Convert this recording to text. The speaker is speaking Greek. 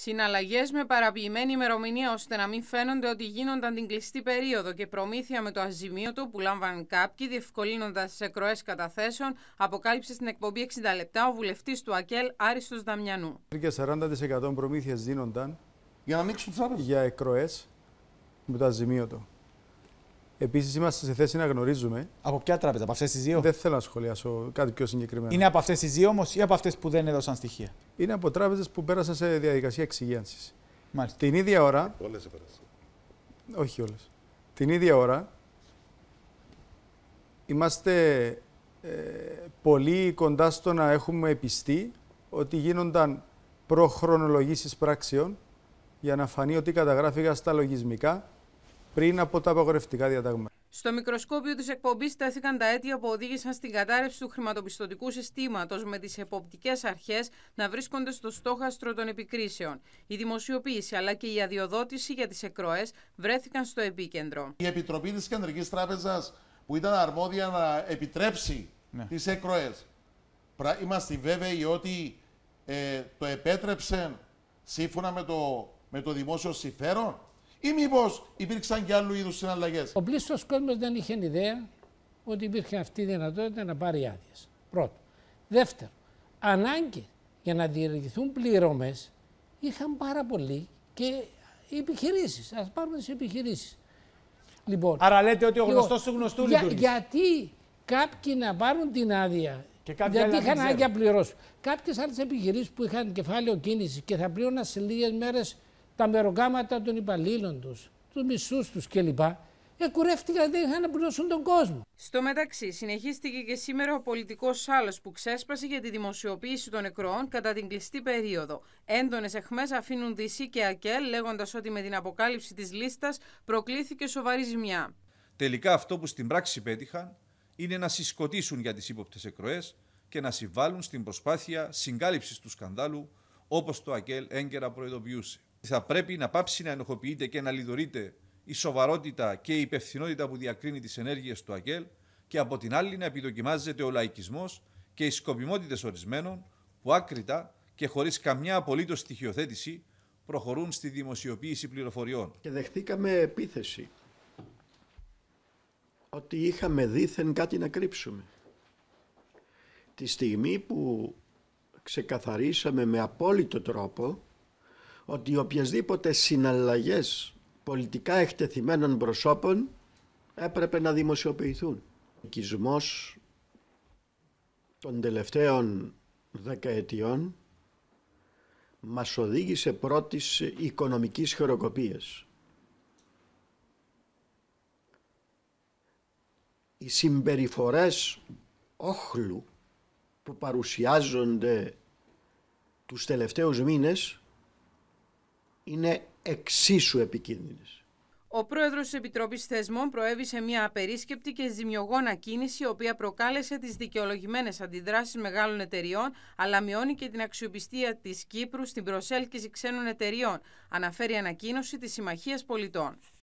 Συναλλαγές με παραποιημένη ημερομηνία ώστε να μην φαίνονται ότι γίνονταν την κλειστή περίοδο και προμήθεια με το αζημίωτο που λάμβανε κάποιοι, διευκολύνοντας τι εκροέ καταθέσεων, αποκάλυψε στην εκπομπή 60 λεπτά ο βουλευτής του ΑΚΕΛ Άριστος Δαμιανού. Και 40% προμήθειες δίνονταν για να Για εκροές με το αζημίωτο. Επίσης, είμαστε σε θέση να γνωρίζουμε. Από ποια τράπεζα, από αυτές τις δύο. Δεν θέλω να σχολιάσω κάτι πιο συγκεκριμένο. Είναι από αυτές τις δύο όμως ή από αυτές που δεν έδωσαν στοιχεία. Είναι από τράπεζες που πέρασαν σε διαδικασία εξυγίανση. Μάλιστα. Την ίδια ώρα. Όλες επέρασαν. Όχι όλες. Την ίδια ώρα είμαστε ε, πολύ κοντά στο να έχουμε πιστεί ότι γίνονταν προχρονολογήσεις πράξεων για να φανεί ότι καταγράφηκαν στα λογισμικά πριν από τα απαγορευτικά διαταγμένα. Στο μικροσκόπιο της εκπομπής τέθηκαν τα αίτια που οδήγησαν στην κατάρρευση του χρηματοπιστωτικού συστήματος, με τις εποπτικές αρχές να βρίσκονται στο στόχαστρο των επικρίσεων. Η δημοσιοποίηση αλλά και η αδειοδότηση για τις εκροές βρέθηκαν στο επίκεντρο. Η Επιτροπή της Κεντρικής Τράπεζας, που ήταν αρμόδια να επιτρέψει ναι. τις εκροές, είμαστε βέβαιοι ότι ε, το επέτρεψε σύμφωνα με το, με το δημόσιο συμφέρον ή μήπως υπήρξαν και άλλου είδους συναλλαγές. Ο πλήστο κόσμος δεν είχε ιδέα ότι υπήρχε αυτή η δυνατότητα να πάρει άδειες. Πρώτο. Δεύτερο, ανάγκη για να διεργηθούν πληρωμές είχαν πάρα πολλοί και οι επιχειρήσεις. Ας πάρουμε τις επιχειρήσεις. Λοιπόν, Άρα λέτε ότι ο λοιπόν, γνωστός του γνωστού για, Γιατί κάποιοι να πάρουν την άδεια γιατί είχαν άγια πληρώσει. Κάποιες άλλες επιχειρήσεις που είχαν κεφάλαιο κίνησης και θα πλήρωναν σε λίγες μέρες τα μεροκάματα των υπαλλήλων τους, τους μισούς τους κλπ. Εκουρεύτηκαν, δεν δηλαδή, είχαν να πληρώσουν τον κόσμο. Στο μεταξύ, συνεχίστηκε και σήμερα ο πολιτικός άλλος που ξέσπασε για τη δημοσιοποίηση των νεκρών κατά την κλειστή περίοδο. Έντονες εχμέ αφήνουν Δυσή και Ακέλ, λέγοντας ότι με την αποκάλυψη της λίστας προκλήθηκε σοβαρή ζημιά. Τελικά, αυτό που στην πράξη πέτυχαν είναι να συσκοτήσουν για τις ύποπτες εκροές και να συμβάλλουν στην προσπάθεια συγκάλυψης του σκανδάλου, όπως το Ακέλ έγκαιρα προειδοποιούσε θα πρέπει να πάψει να ενοχοποιείται και να λιδωρείται η σοβαρότητα και η υπευθυνότητα που διακρίνει τις ενέργειες του ΑΚΕΛ και από την άλλη να επιδοκιμάζεται ο λαϊκισμός και οι σκοπιμότητες ορισμένων που άκρητα και χωρίς καμιά απολύτως στοιχειοθέτηση προχωρούν στη δημοσιοποίηση πληροφοριών. Και δεχτήκαμε επίθεση ότι είχαμε δήθεν κάτι να κρύψουμε. Τη στιγμή που ξεκαθαρίσαμε με απόλυτο τρόπο ότι οποιασδήποτε συναλλαγές πολιτικά εκτεθειμένων προσώπων έπρεπε να δημοσιοποιηθούν. Ο οικισμός των τελευταίων δεκαετιών μας οδήγησε πρώτης οικονομικής χειροκοπίας. Οι συμπεριφορές όχλου που παρουσιάζονται τους τελευταίους μήνες είναι εξίσου επικίνδυνες. Ο πρόεδρος της Επιτροπής Θεσμών προέβη σε μια απερίσκεπτη και ζημιογόνα κίνηση, η οποία προκάλεσε τις δικαιολογημένες αντιδράσεις μεγάλων εταιριών, αλλά μειώνει και την αξιοπιστία της Κύπρου στην προσέλκυση ξένων εταιριών, αναφέρει ανακοίνωση της Συμμαχίας Πολιτών.